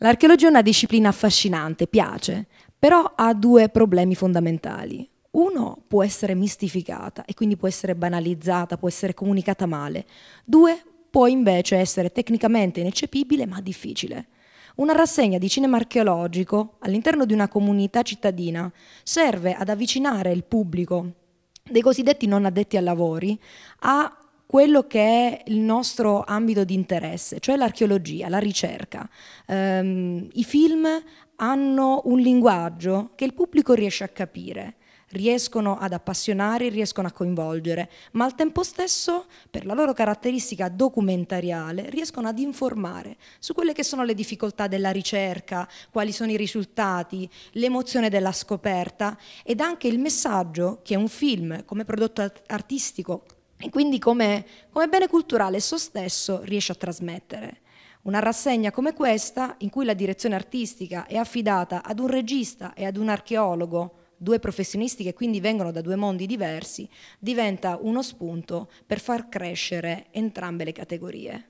L'archeologia è una disciplina affascinante, piace, però ha due problemi fondamentali. Uno, può essere mistificata e quindi può essere banalizzata, può essere comunicata male. Due, può invece essere tecnicamente ineccepibile ma difficile. Una rassegna di cinema archeologico all'interno di una comunità cittadina serve ad avvicinare il pubblico dei cosiddetti non addetti a lavori a quello che è il nostro ambito di interesse, cioè l'archeologia, la ricerca. Um, I film hanno un linguaggio che il pubblico riesce a capire riescono ad appassionare, riescono a coinvolgere, ma al tempo stesso, per la loro caratteristica documentariale, riescono ad informare su quelle che sono le difficoltà della ricerca, quali sono i risultati, l'emozione della scoperta ed anche il messaggio che un film come prodotto artistico e quindi come, come bene culturale esso stesso riesce a trasmettere. Una rassegna come questa, in cui la direzione artistica è affidata ad un regista e ad un archeologo, due professionisti che quindi vengono da due mondi diversi, diventa uno spunto per far crescere entrambe le categorie.